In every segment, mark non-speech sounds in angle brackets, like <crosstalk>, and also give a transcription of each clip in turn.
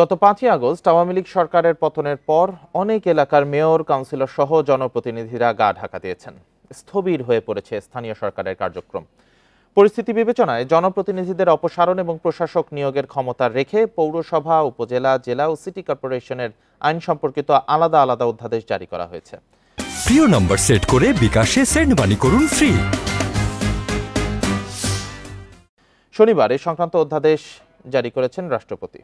গত পাঁচই আগস্ট আওয়ামী লীগ সরকারের পতনের পর অনেক এলাকার মেয়র কাউন্সিলর সহ জনপ্রতিনিধিরা গা ঢাকা দিয়েছেন স্থবির হয়ে পড়েছে স্থানীয় সরকারের কার্যক্রম পরিস্থিতি বিবেচনায় জনপ্রতিনিধিদের অপসারণ এবং প্রশাসক নিয়োগের ক্ষমতা রেখে পৌরসভা উপজেলা জেলা ও সিটি কর্পোরেশনের আইন সম্পর্কিত আলাদা আলাদা অধ্যাদেশ জারি করা হয়েছে প্রিয় নম্বর সেট করে বিকাশে করুন ফ্রি শনিবার এ সংক্রান্ত অধ্যাদেশ জারি করেছেন রাষ্ট্রপতি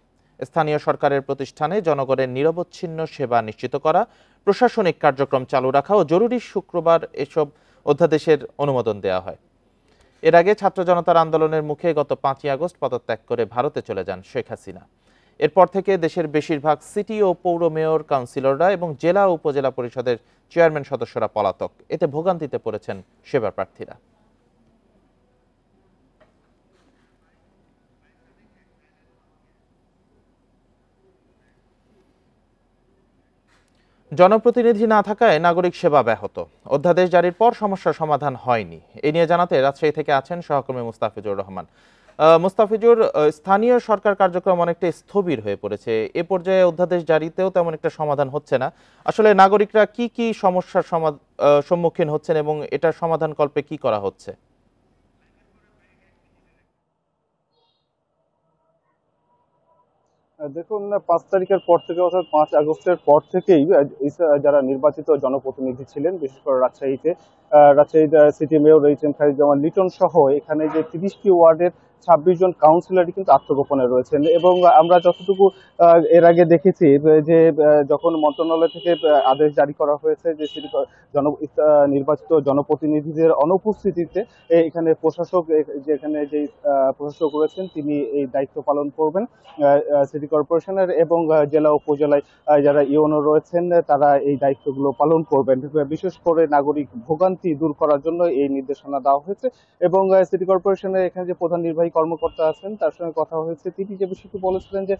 স্থানীয় সরকারের প্রতিষ্ঠানে জনগণের নিরবচ্ছিন্ন সেবা নিশ্চিত করা প্রশাসনিক কার্যক্রম চালু রাখা ও জরুরি শুক্রবার এসব অধ্যাদেশের অনুমোদন দেওয়া হয় এর আগে ছাত্র জনতার আন্দোলনের মুখে গত পাঁচই আগস্ট পদত্যাগ করে ভারতে চলে যান শেখ হাসিনা এরপর থেকে দেশের বেশিরভাগ সিটি ও পৌর মেয়র কাউন্সিলররা এবং জেলা উপজেলা পরিষদের চেয়ারম্যান সদস্যরা পলাতক এতে ভোগান্তিতে পড়েছেন সেবা প্রার্থীরা জনপ্রতিনিধি না থাকায় নাগরিক সেবা ব্যাহত অধ্যাদেশ জারির পর সমস্যার সমাধান হয়নি এ নিয়ে জানাতে রাজশাহী থেকে আছেন সহকর্মী মুস্তাফিজুর রহমান মুস্তাফিজুর স্থানীয় সরকার কার্যক্রম অনেকটা স্থবির হয়ে পড়েছে এ পর্যায়ে অধ্যাদেশ জারিতেও তেমন একটা সমাধান হচ্ছে না আসলে নাগরিকরা কি কি সমস্যার সম্মুখীন হচ্ছেন এবং এটার সমাধান কল্পে কি করা হচ্ছে দেখুন পাঁচ তারিখের পর থেকে অর্থাৎ পাঁচ আগস্টের পর থেকেই যারা নির্বাচিত জনপ্রতিনিধি ছিলেন বিশেষ করে রাজশাহীতে রাজশাহী সিটি মেয়র রয়েছেন এম জামান লিটন সহ এখানে যে তিরিশটি ওয়ার্ডের ছাব্বিশ জন কাউন্সিলরই কিন্তু আত্মগোপনে রয়েছেন এবং আমরা যতটুকু এর আগে দেখেছি যে যখন মন্ত্রণালয় থেকে আদেশ জারি করা হয়েছে যে জন নির্বাচিত জনপ্রতিনিধিদের অনুপস্থিতিতে এখানে প্রশাসক যেখানে যে প্রশাসক রয়েছেন তিনি এই দায়িত্ব পালন করবেন সিটি কর্পোরেশনের এবং জেলা উপজেলায় যারা ইউনো রয়েছেন তারা এই দায়িত্বগুলো পালন করবেন বিশেষ করে নাগরিক ভোগান্তি দূর করার জন্য এই নির্দেশনা দেওয়া হয়েছে এবং সিটি কর্পোরেশনের এখানে যে প্রধান নির্বাহী কর্মকর্তা আছেন তার সঙ্গে কথা হয়েছে তিনি যে বিষয়টি বলেছিলেন যে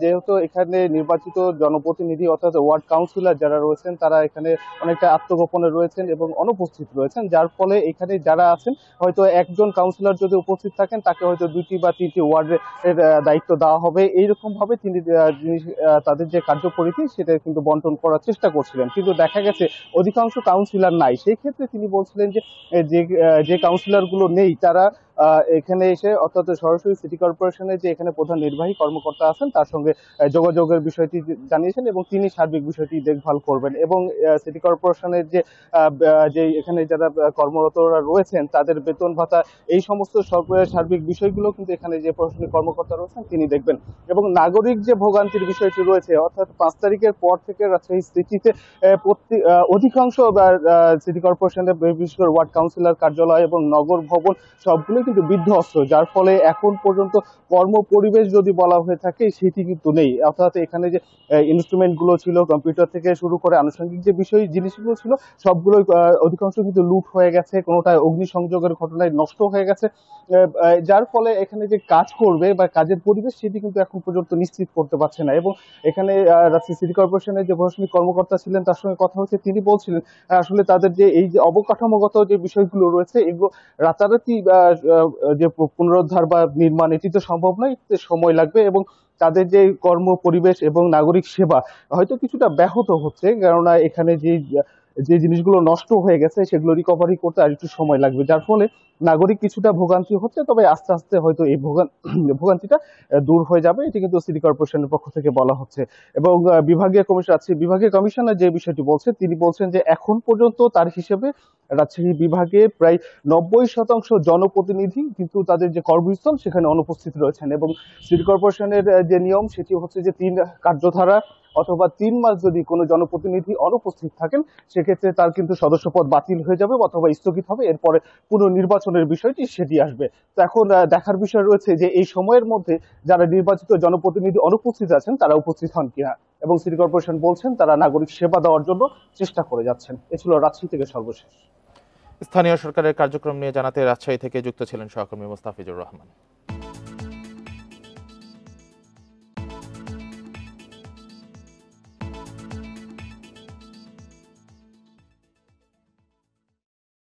যেহেতু এখানে নির্বাচিত জনপ্রতিনিধি অর্থাৎ ওয়ার্ড কাউন্সিলর যারা রয়েছেন তারা এখানে অনেকটা আত্মগোপনে রয়েছেন এবং অনুপস্থিত রয়েছেন যার ফলে এখানে যারা আছেন হয়তো একজন কাউন্সিলর যদি উপস্থিত থাকেন তাকে হয়তো দুইটি বা তিনটি ওয়ার্ডের দায়িত্ব দেওয়া হবে এইরকমভাবে তিনি তাদের যে কার্যপরিধি সেটা কিন্তু বন্টন করার চেষ্টা করছিলেন কিন্তু দেখা গেছে অধিকাংশ কাউন্সিলর নাই সেই ক্ষেত্রে তিনি বলছিলেন যে যে কাউন্সিলরগুলো নেই তারা এখানে এসে অর্থাৎ সরাসরি সিটি কর্পোরেশনের যে এখানে প্রধান নির্বাহী কর্মকর্তা আছেন তার সঙ্গে যোগাযোগের বিষয়টি জানিয়েছেন এবং তিনি সার্বিক বিষয়টি দেখভাল করবেন এবং সিটি কর্পোরেশনের যে যে এখানে যারা কর্মরতরা রয়েছেন তাদের বেতন ভাতা এই সমস্ত সার্বিক বিষয়গুলো কিন্তু এখানে যে প্রশাসনিক কর্মকর্তা রয়েছেন তিনি দেখবেন এবং নাগরিক যে ভোগান্তির বিষয়টি রয়েছে অর্থাৎ পাঁচ তারিখের পর থেকে রাজশাহী সিটিতে অধিকাংশ সিটি কর্পোরেশনের বিশেষ করে ওয়ার্ড কাউন্সিলর কার্যালয় এবং নগর ভবন সবগুলো কিন্তু বিধ্বস্ত যার ফলে এখন পর্যন্ত কর্ম পরিবেশ যদি বলা হয়ে থাকে সেটি কিন্তু নেই অর্থাৎ এখানে যে ইনস্ট্রুমেন্টগুলো ছিল কম্পিউটার থেকে শুরু করে আনুষঙ্গিক যে বিষয় জিনিসগুলো ছিল সবগুলো অধিকাংশ কিন্তু লুট হয়ে গেছে কোনোটায় অগ্নিসংযোগের ঘটনায় নষ্ট হয়ে গেছে যার ফলে এখানে যে কাজ করবে বা কাজের পরিবেশ সেটি কিন্তু এখন পর্যন্ত নিশ্চিত করতে পারছে না এবং এখানে রাজশাহী সিটি কর্পোরেশনের যে প্রশাসনিক কর্মকর্তা ছিলেন তার সঙ্গে কথা হচ্ছে তিনি বলছিলেন আসলে তাদের যে এই যে অবকাঠামোগত যে বিষয়গুলো রয়েছে এগুলো রাতারাতি যে পুনরুদ্ধার বা নির্মাণ এটি তো সম্ভব নয় সময় লাগবে এবং তাদের যে কর্ম পরিবেশ এবং নাগরিক সেবা হয়তো কিছুটা ব্যাহত হচ্ছে কেননা এখানে যে যে জিনিসগুলো নষ্ট হয়ে গেছে সেগুলো রিকভারি করতে আর একটু সময় লাগবে যার ফলে নাগরিক কিছুটা ভোগান্তি হচ্ছে তবে আস্তে আস্তে হয়তো এই <clears throat> ভোগান্তিটা দূর হয়ে যাবে এটি কিন্তু সিটি কর্পোরেশনের পক্ষ থেকে বলা হচ্ছে এবং বিভাগীয় কমিশন আছে আচ্ছা, বিভাগীয় কমিশনার যে বিষয়টি বলছেন তিনি বলছেন যে এখন পর্যন্ত তার হিসেবে রাজশাহী বিভাগে প্রায় নব্বই শতাংশ জনপ্রতিনিধি কিন্তু তাদের যে কর্মস্থল সেখানে অনুপস্থিত রয়েছেন এবং সিটি কর্পোরেশনের যে নিয়ম সেটি হচ্ছে যে তিন কার্যধারা অথবা তিন মাস যদি কোনো জনপ্রতিনিধি অনুপস্থিত থাকেন সেক্ষেত্রে তার কিন্তু সদস্যপদ বাতিল হয়ে যাবে অথবা স্থগিত হবে এরপরে পুনর্নির্বাচনের বিষয়টি সেটি আসবে তো এখন দেখার বিষয় রয়েছে যে এই সময়ের মধ্যে যারা নির্বাচিত জনপ্রতিনিধি অনুপস্থিত আছেন তারা উপস্থিত হন কিনা এবং সিটি কর্পোরেশন বলছেন তারা নাগরিক সেবা দেওয়ার জন্য চেষ্টা করে যাচ্ছেন এ ছিল রাজশাহী থেকে সর্বশেষ স্থানীয় সরকারের কার্যক্রম নিয়ে জানাতে রাজশাহী থেকে যুক্ত ছিলেন সহকর্মী মোস্তাফিজুর রহমান